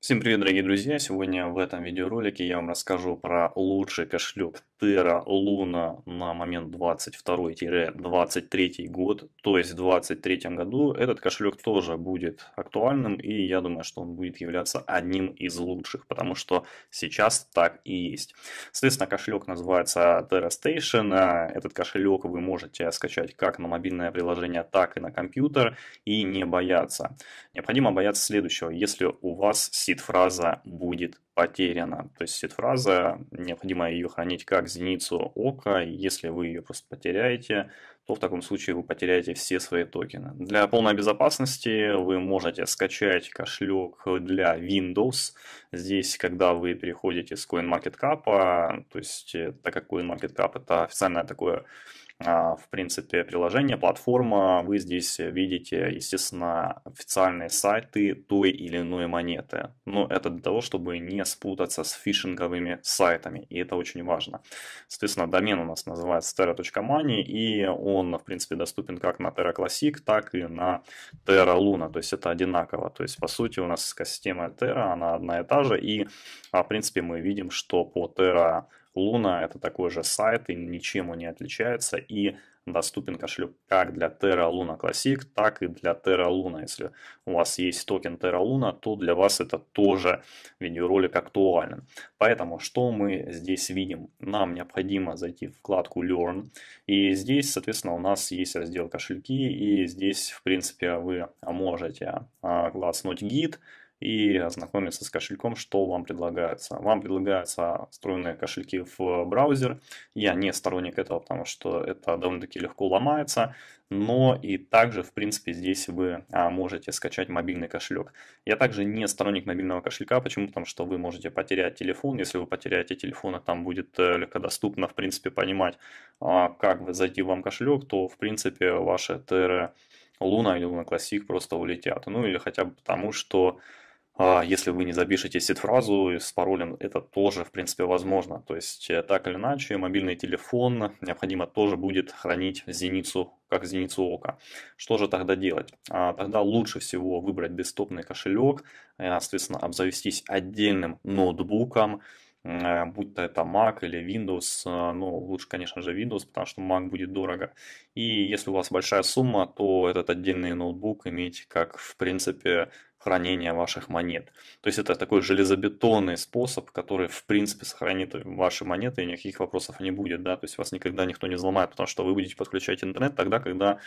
Всем привет, дорогие друзья! Сегодня в этом видеоролике я вам расскажу про лучший кошелек Terra Luna на момент 22-23 год. То есть в 23 году этот кошелек тоже будет актуальным и я думаю, что он будет являться одним из лучших, потому что сейчас так и есть. Соответственно, кошелек называется Terra Station. А, этот кошелек вы можете скачать как на мобильное приложение, так и на компьютер и не бояться. Необходимо бояться следующего. Если у вас сид-фраза будет потеряна. То есть сид-фраза, необходимо ее хранить как зеницу ока, если вы ее просто потеряете, то в таком случае вы потеряете все свои токены. Для полной безопасности вы можете скачать кошелек для Windows. Здесь, когда вы переходите с CoinMarketCap, а, то есть э, так как CoinMarketCap это официальное такое а, в принципе, приложение, платформа. Вы здесь видите, естественно, официальные сайты той или иной монеты. Но это для того, чтобы не спутаться с фишинговыми сайтами, и это очень важно. Soответственно, домен у нас называется terra.money, и он, в принципе, доступен как на Terra Classic, так и на Terra Luna, то есть это одинаково. То есть, по сути, у нас система Terra, она одна и та же, и, а, в принципе, мы видим, что по Terra Луна это такой же сайт и ничем он не отличается и доступен кошелек как для Terra Luna Classic, так и для Terra Luna. Если у вас есть токен Terra Luna, то для вас это тоже видеоролик актуален. Поэтому что мы здесь видим? Нам необходимо зайти в вкладку Learn. И здесь, соответственно, у нас есть раздел кошельки. И здесь, в принципе, вы можете а, класснуть гид, и ознакомиться с кошельком, что вам предлагается. Вам предлагаются встроенные кошельки в браузер. Я не сторонник этого, потому что это довольно-таки легко ломается. Но и также, в принципе, здесь вы а, можете скачать мобильный кошелек. Я также не сторонник мобильного кошелька. Почему? Потому что вы можете потерять телефон. Если вы потеряете телефон, и там будет э, легкодоступно, в принципе, понимать, а, как зайти вам кошелек, то, в принципе, ваши ТР Луна или Луна Классик просто улетят. Ну или хотя бы потому, что а если вы не запишете сид-фразу с паролем, это тоже, в принципе, возможно. То есть, э, так или иначе, мобильный телефон необходимо тоже будет хранить зеницу, как зеницу ока. Что же тогда делать? А, тогда лучше всего выбрать десктопный кошелек, э, соответственно, обзавестись отдельным ноутбуком, э, будь то это Mac или Windows, ну, лучше, конечно же, Windows, потому что Mac будет дорого. И если у вас большая сумма, то этот отдельный ноутбук иметь как, в принципе, хранения ваших монет. То есть это такой железобетонный способ, который в принципе сохранит ваши монеты и никаких вопросов не будет, да, то есть вас никогда никто не взломает, потому что вы будете подключать интернет тогда, когда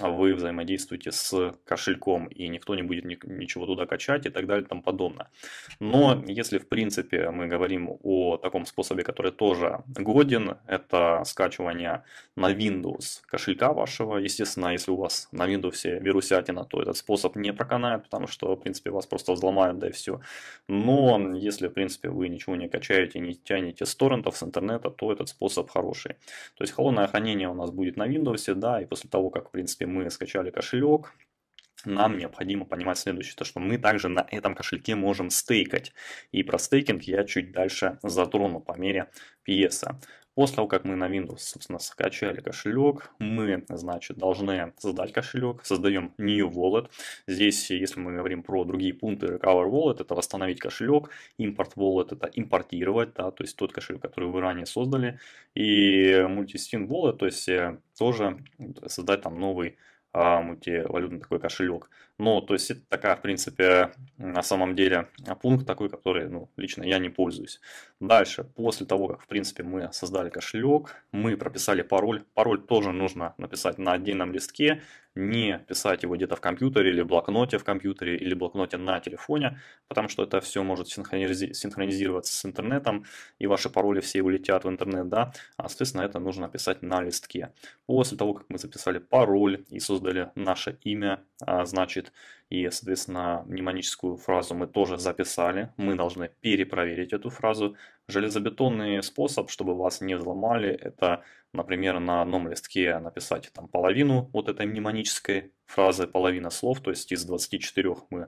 вы взаимодействуете с кошельком, и никто не будет ни ничего туда качать и так далее и тому подобное. Но если, в принципе, мы говорим о таком способе, который тоже годен, это скачивание на Windows кошелька вашего. Естественно, если у вас на Windows вирусятина, то этот способ не проканает, потому что в принципе, вас просто взломают, да и все. Но если, в принципе, вы ничего не качаете, не тянете с торрентов, с интернета, то этот способ хороший. То есть холодное хранение у нас будет на Windows, да, и после того, как, в принципе, мы скачали кошелек, нам необходимо понимать следующее, то что мы также на этом кошельке можем стейкать. И про стейкинг я чуть дальше затрону по мере пьеса. После того, как мы на Windows, собственно, скачали кошелек, мы, значит, должны создать кошелек, создаем New Wallet. Здесь, если мы говорим про другие пункты, Recover Wallet, это восстановить кошелек, Import Wallet, это импортировать, да, то есть тот кошелек, который вы ранее создали, и Multi Multisig Wallet, то есть э, тоже создать там новый а, мульти валютный такой кошелек. Ну, то есть это такая, в принципе, на самом деле пункт такой, который, ну, лично я не пользуюсь. Дальше, после того, как, в принципе, мы создали кошелек, мы прописали пароль. Пароль тоже нужно написать на отдельном листке, не писать его где-то в компьютере или в блокноте в компьютере или в блокноте на телефоне, потому что это все может синхронизироваться с интернетом, и ваши пароли все улетят в интернет, да, а, соответственно, это нужно писать на листке. После того, как мы записали пароль и создали наше имя, а, значит, и, соответственно, мнемоническую фразу мы тоже записали. Мы должны перепроверить эту фразу. Железобетонный способ, чтобы вас не взломали, это, например, на одном листке написать там половину вот этой мнемонической фразы половина слов, то есть из 24 мы,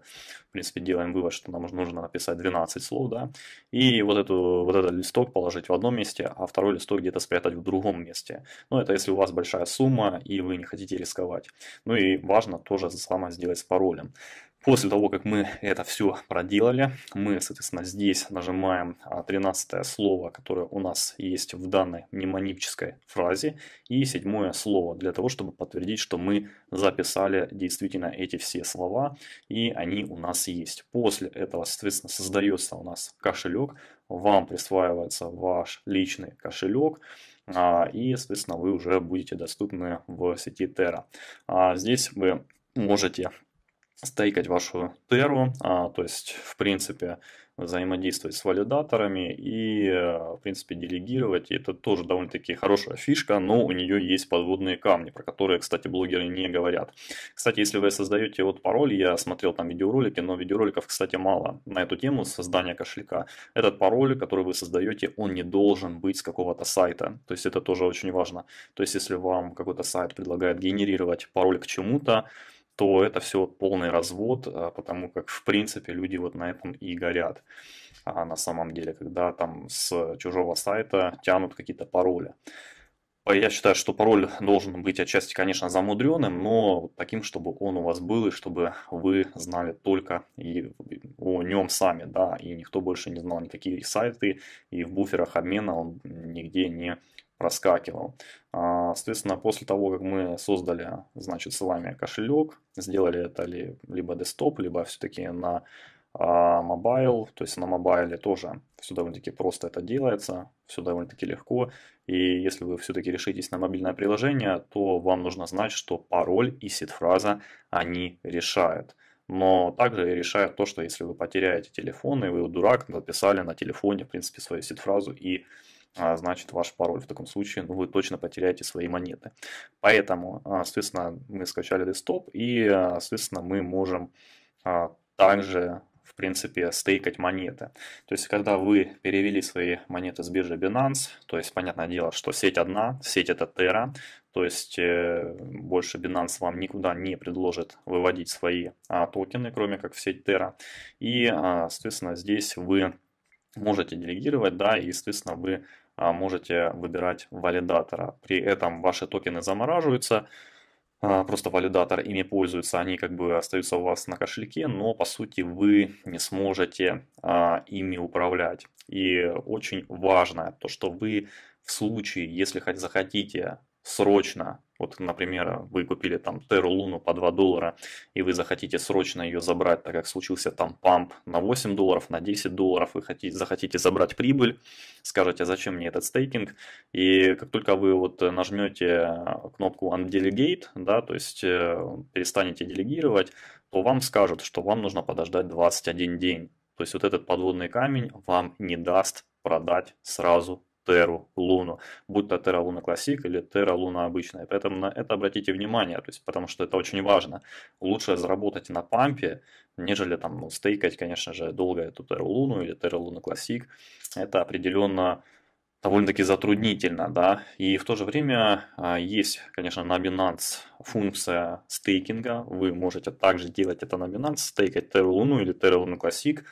в принципе, делаем вывод, что нам нужно написать 12 слов, да, и вот, эту, вот этот листок положить в одном месте, а второй листок где-то спрятать в другом месте. Ну, это если у вас большая сумма и вы не хотите рисковать. Ну и важно тоже самое сделать с паролем. После того, как мы это все проделали, мы, соответственно, здесь нажимаем 13 а, слово, которое у нас есть в данной мнемонической фразе, и седьмое слово, для того, чтобы подтвердить, что мы записали действительно эти все слова, и они у нас есть. После этого, соответственно, создается у нас кошелек, вам присваивается ваш личный кошелек, а, и, соответственно, вы уже будете доступны в сети Terra. А, здесь вы можете стейкать вашу теру, а, то есть, в принципе, взаимодействовать с валидаторами и, э, в принципе, делегировать. И это тоже довольно-таки хорошая фишка, но у нее есть подводные камни, про которые, кстати, блогеры не говорят. Кстати, если вы создаете вот пароль, я смотрел там видеоролики, но видеороликов, кстати, мало на эту тему создания кошелька. Этот пароль, который вы создаете, он не должен быть с какого-то сайта. То есть это тоже очень важно. То есть если вам какой-то сайт предлагает генерировать пароль к чему-то, то это все полный развод, а, потому как, в принципе, люди вот на этом и горят а на самом деле, когда там с чужого сайта тянут какие-то пароли. Я считаю, что пароль должен быть отчасти, конечно, замудренным, но таким, чтобы он у вас был и чтобы вы знали только и о нем сами, да, и никто больше не знал никакие сайты, и в буферах обмена он нигде не проскакивал. А, соответственно, после того, как мы создали, значит, с вами кошелек, сделали это ли, либо десктоп, либо все-таки на а, мобайл, то есть на мобайле тоже все довольно-таки просто это делается, все довольно-таки легко. И если вы все-таки решитесь на мобильное приложение, то вам нужно знать, что пароль и сид-фраза они решают. Но также решают то, что если вы потеряете телефон, и вы дурак, написали на телефоне, в принципе, свою сид-фразу и а, значит ваш пароль. В таком случае ну, вы точно потеряете свои монеты. Поэтому, а, соответственно, мы скачали десктоп и, а, соответственно, мы можем также в принципе, стейкать монеты. То есть, когда вы перевели свои монеты с биржи Binance, то есть, понятное дело, что сеть одна, сеть это Terra, то есть, э, больше Binance вам никуда не предложит выводить свои а, токены, кроме как в сеть Terra. И, а, соответственно, здесь вы можете делегировать, да, и, соответственно, вы а, можете выбирать валидатора. При этом ваши токены замораживаются, а, просто валидатор ими пользуется, они как бы остаются у вас на кошельке, но по сути вы не сможете а, ими управлять. И очень важно то, что вы в случае, если хоть захотите срочно, вот, например, вы купили там Теру Луну по 2 доллара, и вы захотите срочно ее забрать, так как случился там памп на 8 долларов, на 10 долларов, вы хотите, захотите забрать прибыль, скажете, зачем мне этот стейкинг, и как только вы вот нажмете кнопку Undelegate, да, то есть э, перестанете делегировать, то вам скажут, что вам нужно подождать 21 день. То есть вот этот подводный камень вам не даст продать сразу Теру, Луну, будь то Terra луна классик или Terra луна обычная. Поэтому на это обратите внимание, то есть, потому что это очень важно. Лучше заработать на пампе, нежели там ну, стейкать, конечно же, долго эту Terra луну или Terra луна классик Это определенно довольно-таки затруднительно, да, и в то же время а, есть, конечно, на Binance функция стейкинга, вы можете также делать это на Binance, стейкать Terra Luna или Terra Luna Classic,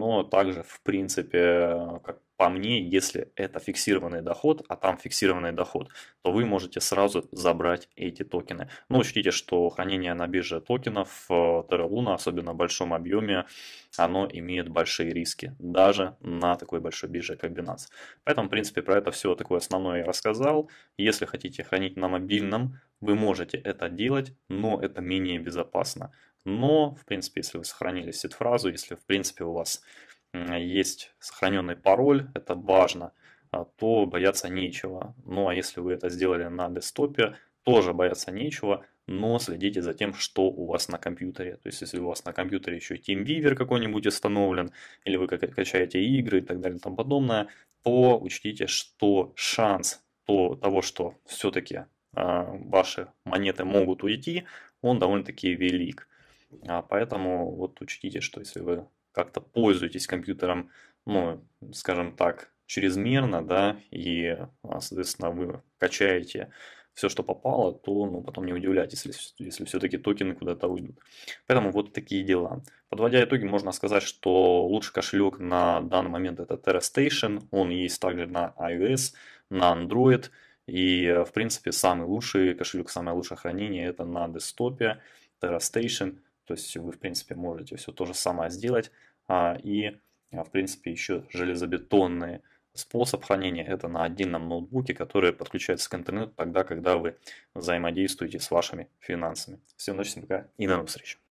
но также, в принципе, как по мне, если это фиксированный доход, а там фиксированный доход, то вы можете сразу забрать эти токены. Но ну, учтите, что хранение на бирже токенов Terra Luna, особенно в большом объеме, оно имеет большие риски, даже на такой большой бирже, как Binance. Поэтому, в принципе, про это все такое основное я рассказал. Если хотите хранить на мобильном, вы можете это делать, но это менее безопасно. Но, в принципе, если вы сохранили сид-фразу, если, в принципе, у вас есть сохраненный пароль, это важно, а то бояться нечего. Ну а если вы это сделали на десктопе, тоже бояться нечего, но следите за тем, что у вас на компьютере. То есть, если у вас на компьютере еще TeamViewer какой-нибудь установлен, или вы качаете игры и так далее и тому подобное, то учтите, что шанс того, что все-таки а, ваши монеты могут уйти, он довольно-таки велик. А поэтому вот учтите, что если вы как-то пользуетесь компьютером, ну, скажем так, чрезмерно, да, и, а, соответственно, вы качаете все, что попало, то ну, потом не удивляйтесь, если, если все-таки токены куда-то уйдут. Поэтому вот такие дела. Подводя итоги, можно сказать, что лучший кошелек на данный момент это Terra Station. Он есть также на iOS, на Android. И, в принципе, самый лучший кошелек, самое лучшее хранение это на десктопе Station. То есть вы, в принципе, можете все то же самое сделать. А, и, а, в принципе, еще железобетонные. Способ хранения – это на отдельном ноутбуке, который подключается к интернету тогда, когда вы взаимодействуете с вашими финансами. Всем удачи, пока и до новых встреч!